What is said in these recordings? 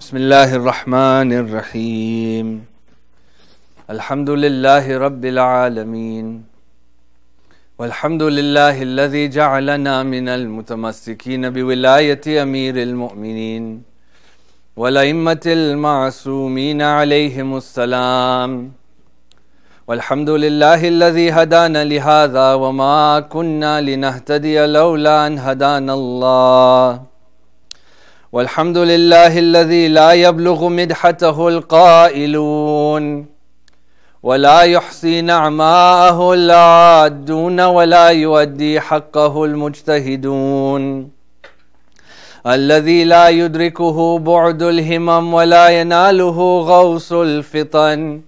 بسم الله الرحمن الرحيم الحمد لله رب العالمين والحمد لله الذي جعلنا من المتمسكين بولاية أمير المؤمنين والأئمة المعصومين عليهم السلام والحمد لله الذي هدانا لهذا وما كنا لنهتدي لولا أن هدانا الله والحمد لله الذي لا يبلغ مدحته القائلون ولا يحصي نعماءه العادون ولا يؤدي حقه المجتهدون الذي لا يدركه بعد الهمم ولا يناله غوص الفطن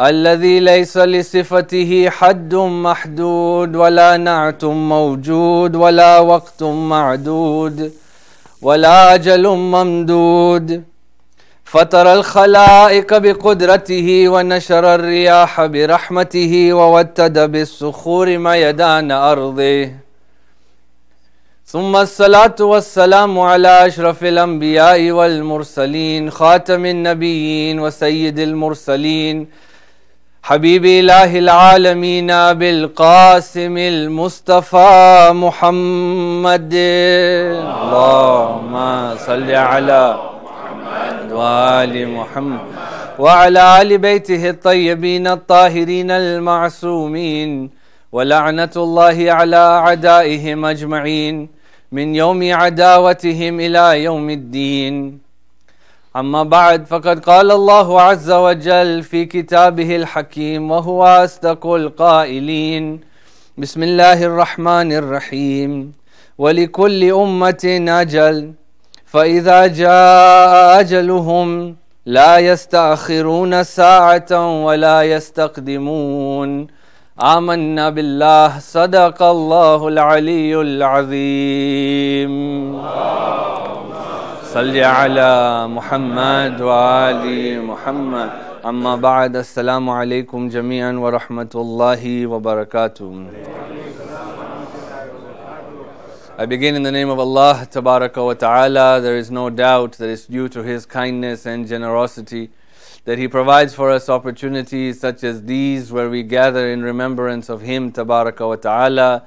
الذي ليس لصفته حد محدود ولا نعت موجود ولا وقت معدود ولا أجل ممدود فطر الخلائق بقدرته ونشر الرياح برحمته ووتد بالصخور ميدان أرضه ثم الصلاة والسلام على أشرف الأنبياء والمرسلين خاتم النبيين وسيد المرسلين حبيب إله العالمين بالقاسم المصطفى محمد اللهم صل على محمد وآل محمد وعلى آل بيته الطيبين الطاهرين المعصومين ولعنة الله على أعدائهم أجمعين من يوم عداوتهم إلى يوم الدين أما بعد فقد قال الله عز وجل في كتابه الحكيم وهو أصدق القائلين بسم الله الرحمن الرحيم ولكل أمة أجل فإذا جاء أجلهم لا يستأخرون ساعة ولا يستقدمون آمنا بالله صدق الله العلي العظيم صل على محمد وآل محمد أما بعد السلام عليكم جميعا ورحمة الله وبركاته I begin in the name of Allah Tabaraka wa Ta'ala. There is no doubt that it's due to His kindness and generosity that He provides for us opportunities such as these where we gather in remembrance of Him Tabaraka wa Ta'ala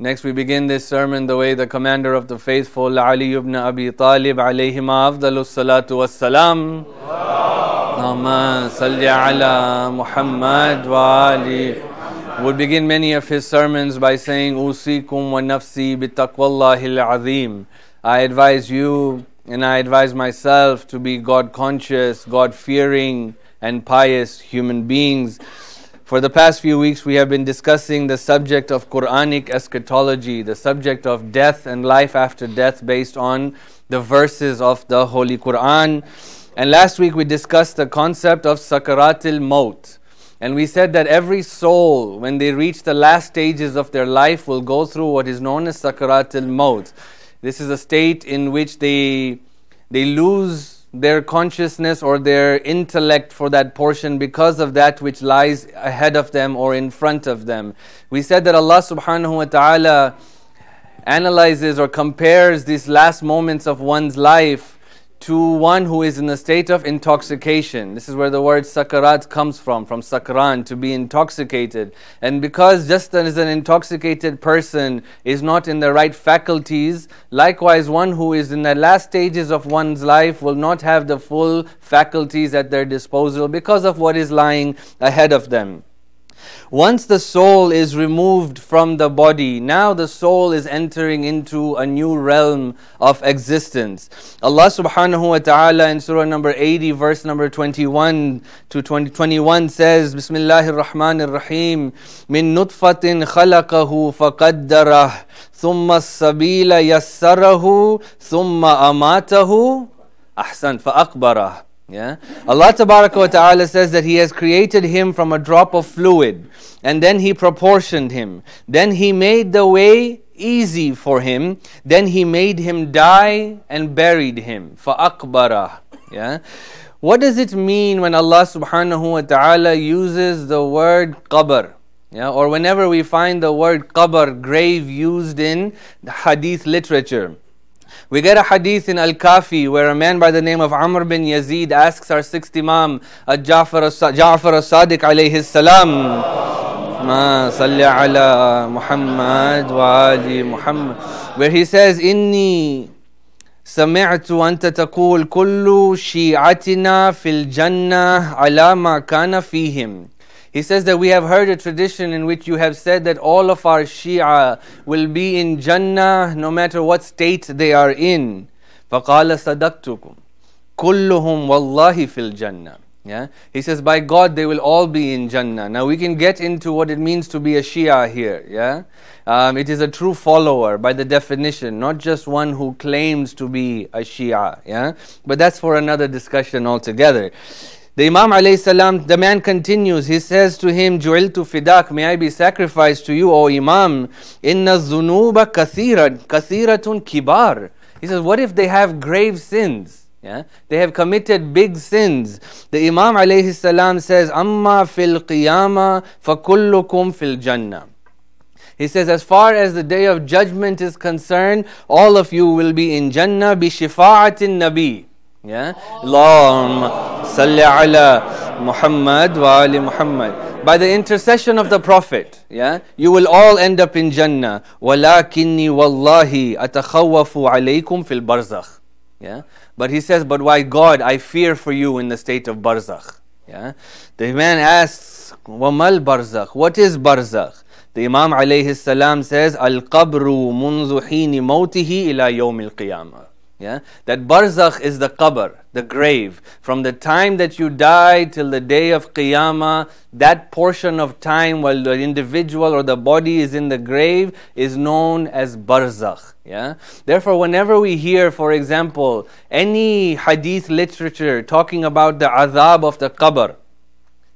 Next, we begin this sermon the way the commander of the faithful, Ali ibn Abi Talib, alayhima afdalus salatu wassalam. Allahumma salli ala Muhammad wa ali. Would begin many of his sermons by saying, Usikum wa nafsi bitaqwallahi al-azim. I advise you and I advise myself to be God conscious, God fearing, and pious human beings. For the past few weeks, we have been discussing the subject of Quranic eschatology, the subject of death and life after death based on the verses of the Holy Quran. And last week, we discussed the concept of Sakaratil Maut. And we said that every soul, when they reach the last stages of their life, will go through what is known as Sakaratil Maut. This is a state in which they, they lose their consciousness or their intellect for that portion because of that which lies ahead of them or in front of them. We said that Allah subhanahu wa ta'ala analyzes or compares these last moments of one's life to one who is in a state of intoxication. This is where the word sakarat comes from, from sakran, to be intoxicated. And because just as an intoxicated person is not in the right faculties, likewise, one who is in the last stages of one's life will not have the full faculties at their disposal because of what is lying ahead of them. Once the soul is removed from the body, now the soul is entering into a new realm of existence. Allah subhanahu wa ta'ala in surah number 80, verse number 21 to 20, 21 says, Bismillahir Rahmanir Rahim, min nutfatin khalaqahu faqaddarah, thumma sabila yassarahu, thumma amatahu, ahsan fa'akbarah. Yeah? Allah Ta'ala says that He has created him from a drop of fluid and then He proportioned him. Then He made the way easy for him. Then He made him die and buried him. Fa'akbara. Yeah? What does it mean when Allah subhanahu wa ta'ala uses the word qabr? Yeah, or whenever we find the word qabr, grave, used in hadith literature. We get a hadith in Al Kafi where a man by the name of Amr bin Yazid asks our sixth Imam, uh, Ja'far al Sadiq alayhi salam, Ma salli ala Muhammad wa ali Muhammad, where he says, Inni سمعت أنت تقول كل شيعتنا في الجنة على ما كان فيهم he says that we have heard a tradition in which you have said that all of our Shia will be in Jannah no matter what state they are in. فَقَالَ صَدَقْتُكُمْ كُلُّهُمْ وَاللَّهِ فِي الْجَنَّةِ yeah? He says, by God, they will all be in Jannah. Now, we can get into what it means to be a Shia here. Yeah? Um, it is a true follower by the definition, not just one who claims to be a Shia. Yeah? But that's for another discussion altogether. The Imam alayhi salam, the man continues, he says to him, Ju'iltu fidak, may I be sacrificed to you, O Imam. Inna zunuba kathirat kathiratun kibar. He says, what if they have grave sins? Yeah? They have committed big sins. The Imam alayhi salam says, Amma fil qiyama fakullukum fil jannah. He says, as far as the day of judgment is concerned, all of you will be in Jannah bi shifa'atin nabi. Yeah? laam. صل على محمد wa محمد By the intercession of the Prophet, yeah, you will all end up in Jannah. وَلَكِنِّي وَاللَّهِ أَتَخَوَّفُ عَلَيْكُمْ فِي الْبَرْزَخِ Yeah? But he says, but why God, I fear for you in the state of barzakh. Yeah? The man asks, وَمَا الْبَرْزَخِ What is barzakh? The Imam alayhi salam says, الْقَبْرُ مُنْزُحِينِ مَوْتِهِ إِلَى يَوْمِ الْقِيَامَةِ Yeah? That barzakh is the qabr, the grave. From the time that you die till the day of qiyamah, that portion of time while the individual or the body is in the grave is known as barzakh. Yeah? Therefore, whenever we hear, for example, any hadith literature talking about the azab of the qabr,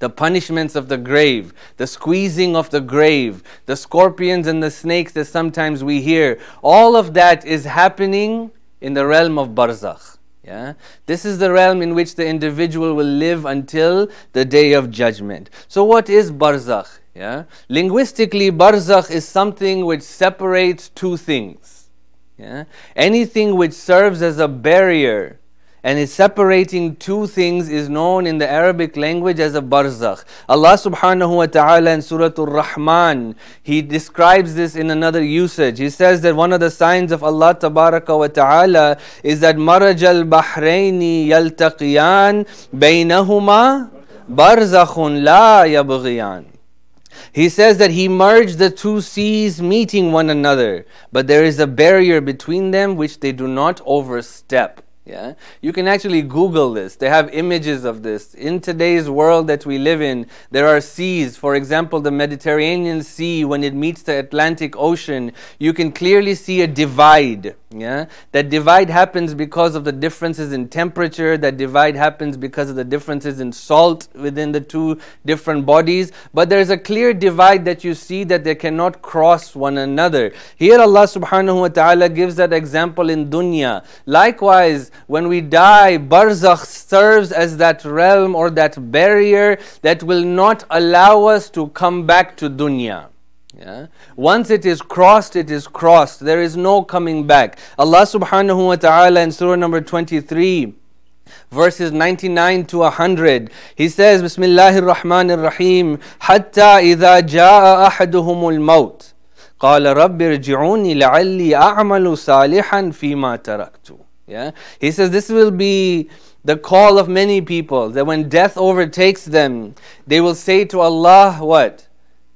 the punishments of the grave, the squeezing of the grave, the scorpions and the snakes that sometimes we hear, all of that is happening in the realm of barzakh. Yeah? This is the realm in which the individual will live until the day of judgment. So, what is barzakh? Yeah? Linguistically, barzakh is something which separates two things. Yeah? Anything which serves as a barrier and is separating two things is known in the Arabic language as a barzakh. Allah subhanahu wa ta'ala in Surah Al rahman He describes this in another usage. He says that one of the signs of Allah tabaraka wa ta'ala is that maraj al-bahraini yaltaqiyan baynahuma barzakhun la yabghiyan. He says that he merged the two seas meeting one another, but there is a barrier between them which they do not overstep. Yeah, you can actually Google this. They have images of this. In today's world that we live in, there are seas. For example, the Mediterranean Sea, when it meets the Atlantic Ocean, you can clearly see a divide yeah, that divide happens because of the differences in temperature, that divide happens because of the differences in salt within the two different bodies. But there is a clear divide that you see that they cannot cross one another. Here, Allah subhanahu wa ta'ala gives that example in dunya. Likewise, when we die, barzakh serves as that realm or that barrier that will not allow us to come back to dunya. Yeah. Once it is crossed, it is crossed. There is no coming back. Allah subhanahu wa ta'ala in surah number 23 verses 99 to 100 he says al-Rahman ar rahim hatta idha jaa ahaduhumul maut qala rabbi irji'uni la'alli a'malu salihan fima تركت. yeah he says this will be the call of many people that when death overtakes them they will say to Allah what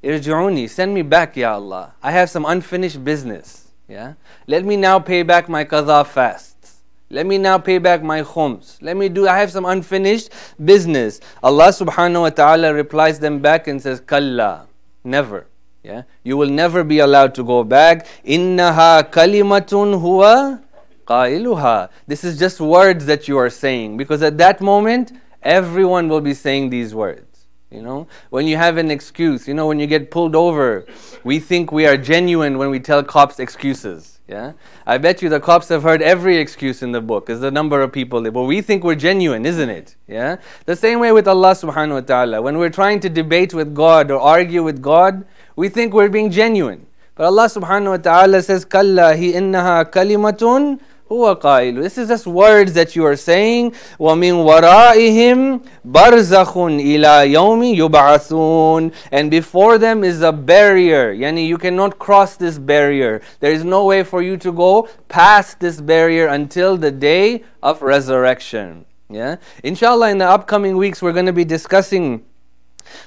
Irja'uni, send me back, Ya Allah. I have some unfinished business. Yeah? Let me now pay back my qadha fasts. Let me now pay back my khums. Let me do, I have some unfinished business. Allah subhanahu wa ta'ala replies them back and says, Kalla, never. Yeah? You will never be allowed to go back. Innaha kalimatun huwa qailuha. This is just words that you are saying because at that moment, everyone will be saying these words. You know, when you have an excuse, you know, when you get pulled over, we think we are genuine when we tell cops excuses. Yeah, I bet you the cops have heard every excuse in the book. Is the number of people, but we think we're genuine, isn't it? Yeah, the same way with Allah Subhanahu wa Taala. When we're trying to debate with God or argue with God, we think we're being genuine. But Allah Subhanahu wa Taala says, "Kalla hi innaha kalimatun." قائل This is just words that you are saying وَمِن وَرَائِهِمْ بَرْزَخٌ إِلَى يَوْمِ يُبْعَثُونَ And before them is a barrier Yani you cannot cross this barrier There is no way for you to go past this barrier until the day of resurrection Yeah Inshallah in the upcoming weeks we're going to be discussing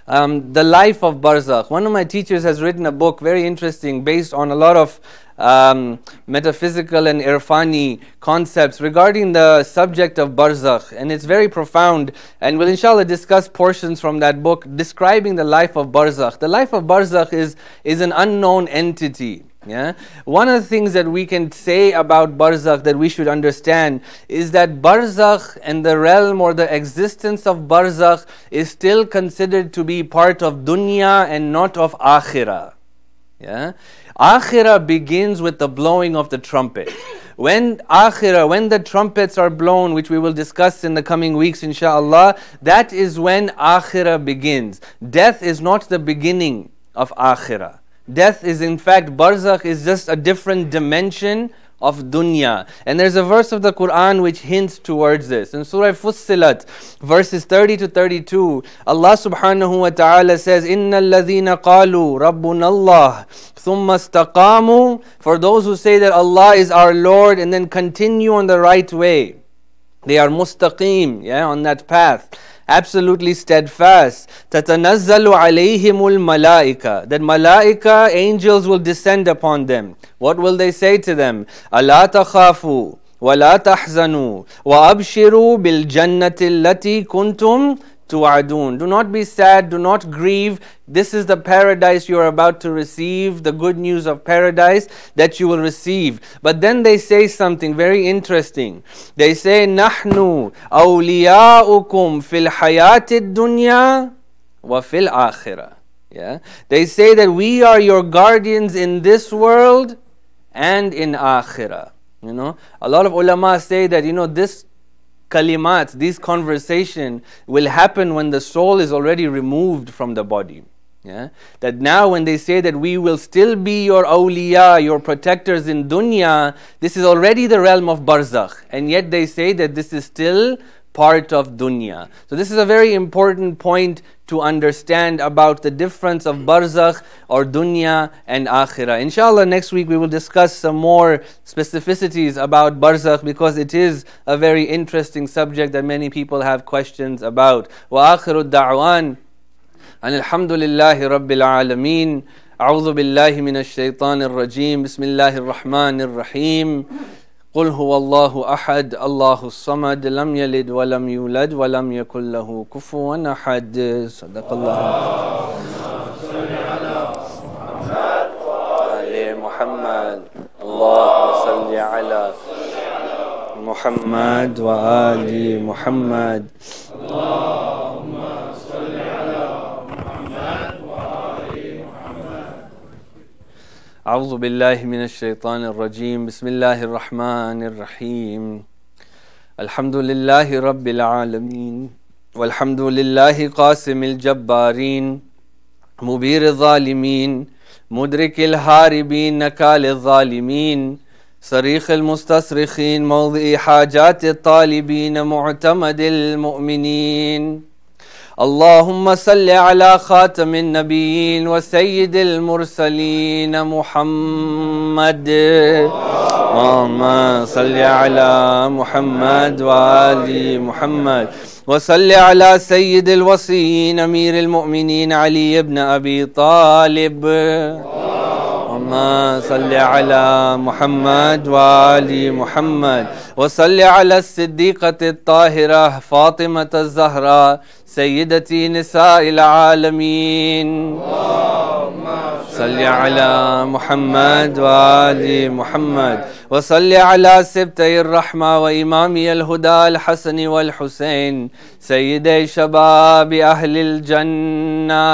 um, the life of Barzakh. One of my teachers has written a book, very interesting, based on a lot of um, metaphysical and irfani concepts regarding the subject of barzakh. And it's very profound. And we'll inshallah discuss portions from that book describing the life of barzakh. The life of barzakh is, is an unknown entity. Yeah? One of the things that we can say about barzakh that we should understand is that barzakh and the realm or the existence of barzakh is still considered to be part of dunya and not of akhirah. Yeah? Akhirah begins with the blowing of the trumpet. When Akhirah, when the trumpets are blown, which we will discuss in the coming weeks, inshallah, that is when Akhirah begins. Death is not the beginning of Akhirah. Death is in fact, Barzakh is just a different dimension of dunya. And there's a verse of the Quran which hints towards this. In Surah Fussilat, verses 30 to 32, Allah subhanahu wa ta'ala says, إِنَّ الَّذِينَ قَالُوا رَبُّنَ اللَّهِ ثُمَّ اسْتَقَامُوا For those who say that Allah is our Lord and then continue on the right way. They are mustaqim, yeah, on that path absolutely steadfast. تَتَنَزَّلُ عَلَيْهِمُ الْمَلَائِكَ That malaika, angels will descend upon them. What will they say to them? أَلَا تَخَافُوا وَلَا تَحْزَنُوا وَأَبْشِرُوا بِالْجَنَّةِ الَّتِي كُنْتُمْ tu'adun. Do not be sad, do not grieve. This is the paradise you are about to receive, the good news of paradise that you will receive. But then they say something very interesting. They say, Nahnu awliya'ukum fil hayatid dunya wa fil akhirah. Yeah? They say that we are your guardians in this world and in akhirah. You know, a lot of ulama say that, you know, this kalimat, This conversation will happen when the soul is already removed from the body. Yeah? That now, when they say that we will still be your awliya, your protectors in dunya, this is already the realm of barzakh. And yet they say that this is still part of dunya. So, this is a very important point to understand about the difference of barzakh or dunya and akhirah. Inshallah, next week we will discuss some more specificities about barzakh because it is a very interesting subject that many people have questions about. Wa akhiru da'wan. alhamdulillahi rabbil alameen. أعوذ بالله من الشيطان الرجيم بسم الله الرحمن الرحيم قل هو الله احد الله الصمد لم يلد ولم يولد ولم يكن له كفوا احد صدق الله محمد اللهم صل على محمد وآل محمد اللهم أعوذ بالله من الشيطان الرجيم بسم الله الرحمن الرحيم الحمد لله رب العالمين والحمد لله قاسم الجبارين مبير الظالمين مدرك الهاربين نكال الظالمين صريخ المستصرخين موضع حاجات الطالبين معتمد المؤمنين اللهم صل على خاتم النبيين وسيد المرسلين محمد اللهم صل على محمد وآل محمد وصل على سيد الوصيين أمير المؤمنين علي بن أبي طالب اللهم صل على محمد وآل محمد وصل على الصديقة الطاهرة فاطمة الزهراء سيدتي نساء العالمين اللهم صل على محمد وآل محمد وصل على سبتي الرحمة وإمامي الهدى الحسن والحسين سيدي شباب أهل الجنة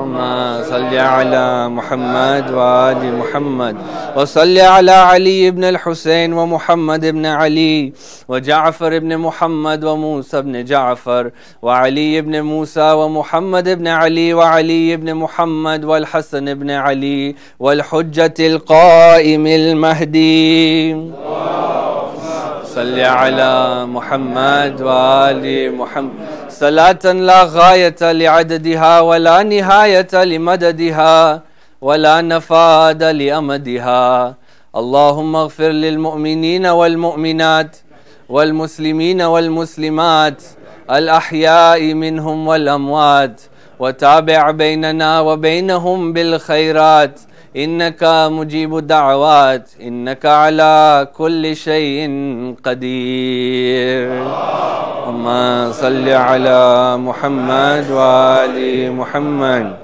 اللهم صل على محمد وآل محمد وصل على علي بن الحسين ومحمد بن علي وجعفر بن محمد وموسى بن جعفر وعلي بن موسى ومحمد بن علي وعلي بن محمد والحسن بن علي والحجة القائم المهدي صل على محمد وآل محمد صلاة لا غاية لعددها ولا نهاية لمددها ولا نفاد لأمدها اللهم اغفر للمؤمنين والمؤمنات والمسلمين والمسلمات الأحياء منهم والأموات وتابع بيننا وبينهم بالخيرات إنك مجيب الدعوات إنك على كل شيء قدير اللهم صل على Muhammad وآل Muhammad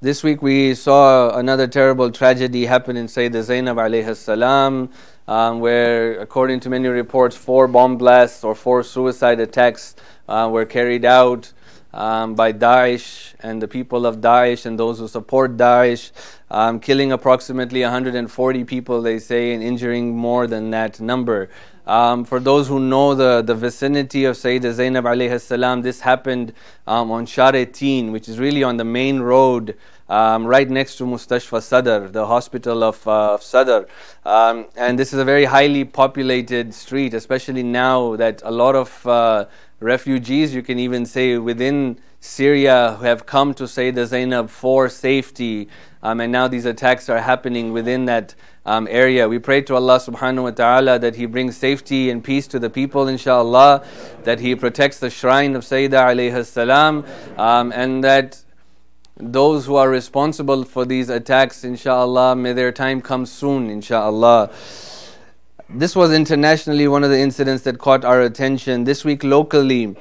This week we saw another terrible tragedy happen in Sayyidah Zainab alayhi salam um, where according to many reports four bomb blasts or four suicide attacks uh, were carried out um, by Daesh and the people of Daesh and those who support Daesh, um, killing approximately 140 people, they say, and injuring more than that number. Um, for those who know the, the vicinity of Sayyidina Zainab alayhi salam, this happened um, on Sharatin, which is really on the main road um, right next to Mustashfa Sadr, the hospital of, uh, of Sadr. Um, and this is a very highly populated street, especially now that a lot of uh, refugees, you can even say within Syria, who have come to the Zainab for safety. Um, and now these attacks are happening within that um, area. We pray to Allah subhanahu wa ta'ala that He brings safety and peace to the people, inshallah, that He protects the shrine of Sayyidah alayhi salam, um, and that those who are responsible for these attacks, inshallah, may their time come soon, inshallah. This was internationally one of the incidents that caught our attention. This week, locally,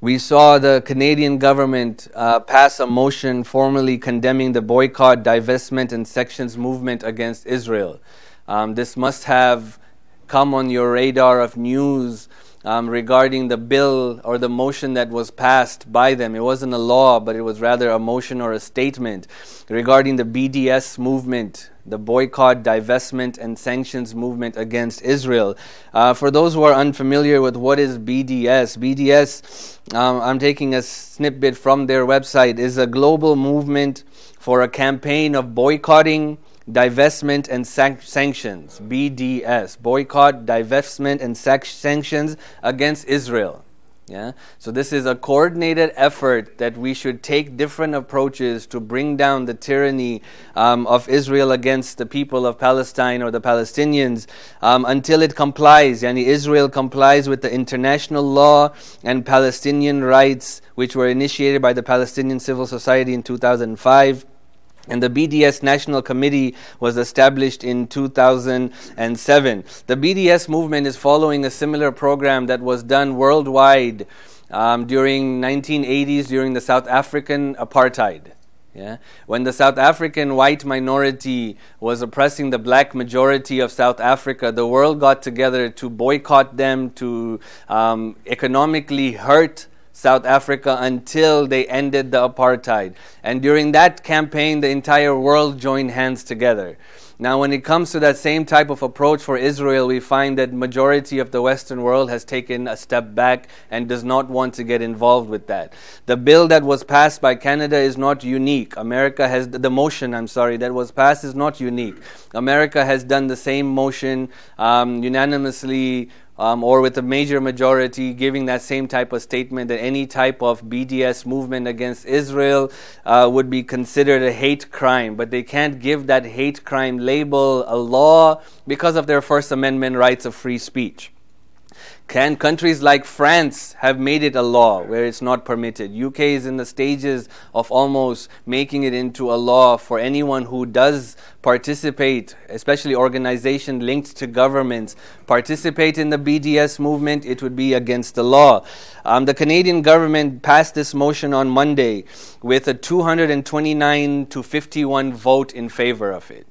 we saw the Canadian government uh, pass a motion formally condemning the boycott, divestment, and sections movement against Israel. Um, this must have come on your radar of news um, regarding the bill or the motion that was passed by them. It wasn't a law, but it was rather a motion or a statement regarding the BDS movement the boycott, divestment, and sanctions movement against Israel. Uh, for those who are unfamiliar with what is BDS, BDS, um, I'm taking a snippet from their website, is a global movement for a campaign of boycotting, divestment, and san- sanctions. BDS, boycott, divestment, and sac- sanctions against Israel. Yeah? So, this is a coordinated effort that we should take different approaches to bring down the tyranny um, of Israel against the people of Palestine or the Palestinians um, until it complies. Yani Israel complies with the international law and Palestinian rights, which were initiated by the Palestinian Civil Society in 2005. And the BDS National Committee was established in 2007. The BDS movement is following a similar program that was done worldwide um, during 1980s during the South African apartheid. Yeah? When the South African white minority was oppressing the black majority of South Africa, the world got together to boycott them, to um, economically hurt South Africa until they ended the apartheid. And during that campaign, the entire world joined hands together. Now, when it comes to that same type of approach for Israel, we find that majority of the Western world has taken a step back and does not want to get involved with that. The bill that was passed by Canada is not unique. America has the motion, I'm sorry, that was passed is not unique. America has done the same motion um, unanimously um, or with a major majority giving that same type of statement that any type of BDS movement against Israel uh, would be considered a hate crime. But they can't give that hate crime label a law because of their First Amendment rights of free speech. Can countries like France have made it a law where it's not permitted? UK is in the stages of almost making it into a law for anyone who does participate, especially organization linked to governments, participate in the BDS movement, it would be against the law. Um, the Canadian government passed this motion on Monday with a 229 to 51 vote in favor of it.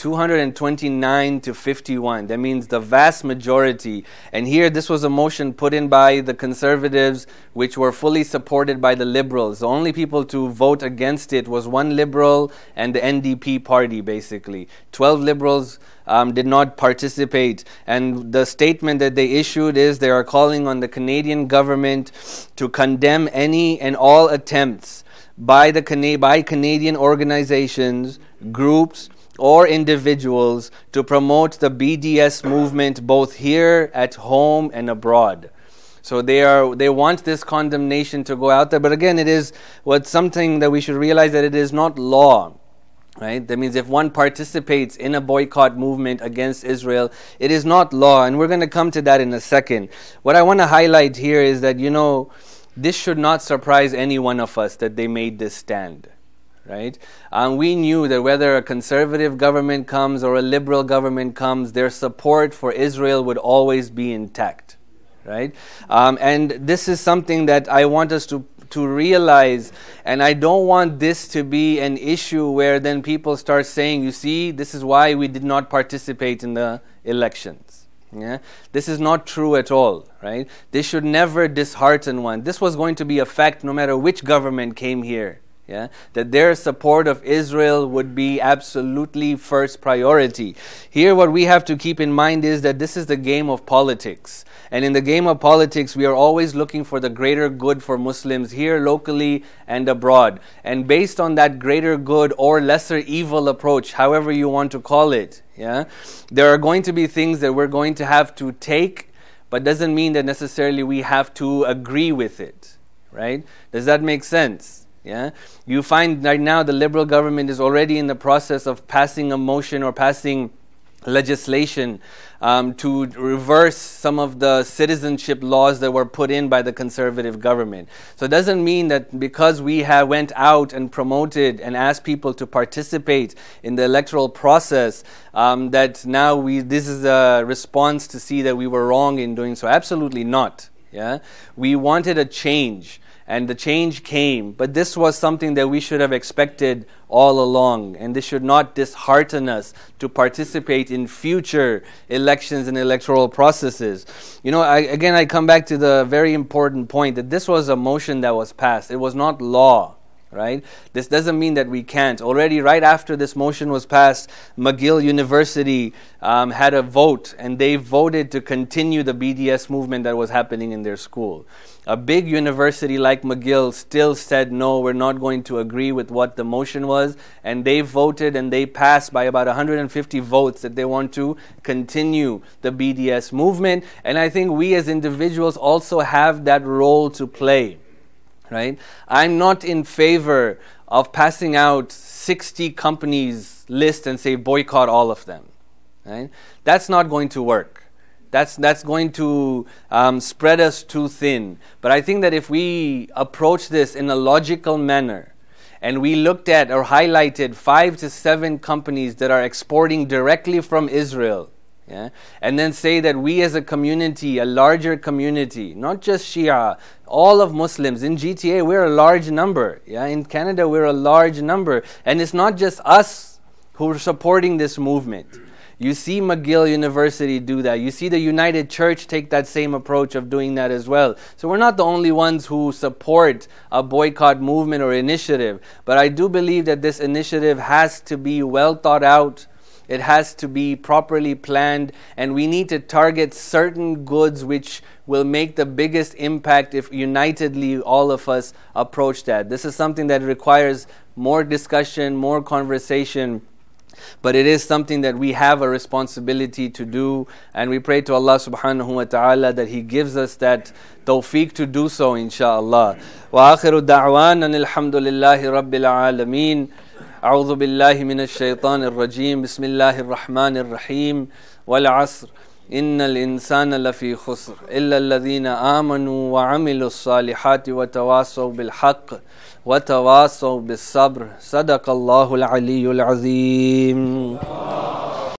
229 to 51. That means the vast majority. And here, this was a motion put in by the conservatives, which were fully supported by the liberals. The only people to vote against it was one liberal and the NDP party, basically. 12 liberals um, did not participate. And the statement that they issued is they are calling on the Canadian government to condemn any and all attempts by, the Cana- by Canadian organizations, groups, or individuals to promote the BDS movement both here at home and abroad. So they are they want this condemnation to go out there. But again, it is what something that we should realize that it is not law. Right? That means if one participates in a boycott movement against Israel, it is not law. And we're going to come to that in a second. What I want to highlight here is that, you know, this should not surprise any one of us that they made this stand right? And we knew that whether a conservative government comes or a liberal government comes, their support for Israel would always be intact, right? Um, and this is something that I want us to to realize. And I don't want this to be an issue where then people start saying, you see, this is why we did not participate in the elections. Yeah? This is not true at all, right? This should never dishearten one. This was going to be a fact no matter which government came here. Yeah? That their support of Israel would be absolutely first priority. Here, what we have to keep in mind is that this is the game of politics. And in the game of politics, we are always looking for the greater good for Muslims here locally and abroad. And based on that greater good or lesser evil approach, however you want to call it, yeah, there are going to be things that we're going to have to take, but doesn't mean that necessarily we have to agree with it, right? Does that make sense? Yeah? You find right now the liberal government is already in the process of passing a motion or passing legislation um, to reverse some of the citizenship laws that were put in by the conservative government. So it doesn't mean that because we have went out and promoted and asked people to participate in the electoral process um, that now we this is a response to see that we were wrong in doing so. Absolutely not. Yeah, we wanted a change and the change came. But this was something that we should have expected all along, and this should not dishearten us to participate in future elections and electoral processes. You know, I, again, I come back to the very important point that this was a motion that was passed, it was not law right? This doesn't mean that we can't. Already, right after this motion was passed, McGill University um, had a vote and they voted to continue the BDS movement that was happening in their school. A big university like McGill still said, no, we're not going to agree with what the motion was, and they voted and they passed by about 150 votes that they want to continue the BDS movement. And I think we as individuals also have that role to play right? I'm not in favor of passing out 60 companies list and say boycott all of them. Right? That's not going to work. That's, that's going to um, spread us too thin. But I think that if we approach this in a logical manner, and we looked at or highlighted five to seven companies that are exporting directly from Israel yeah? And then say that we as a community, a larger community, not just Shia, all of Muslims in GTA, we're a large number. Yeah? In Canada, we're a large number. And it's not just us who are supporting this movement. You see McGill University do that. You see the United Church take that same approach of doing that as well. So we're not the only ones who support a boycott movement or initiative. But I do believe that this initiative has to be well thought out it has to be properly planned, and we need to target certain goods which will make the biggest impact if unitedly all of us approach that. This is something that requires more discussion, more conversation but it is something that we have a responsibility to do and we pray to Allah subhanahu wa ta'ala that he gives us that tawfiq to do so inshallah wa akhiru da'wana alhamdulillahi rabbil alamin. أعوذ بالله من الشيطان الرجيم بسم الله الرحمن الرحيم والعصر إن الإنسان لفي خسر إلا الذين آمنوا وعملوا الصالحات وتواصوا بالحق وتواصوا بالصبر صدق الله العلي العظيم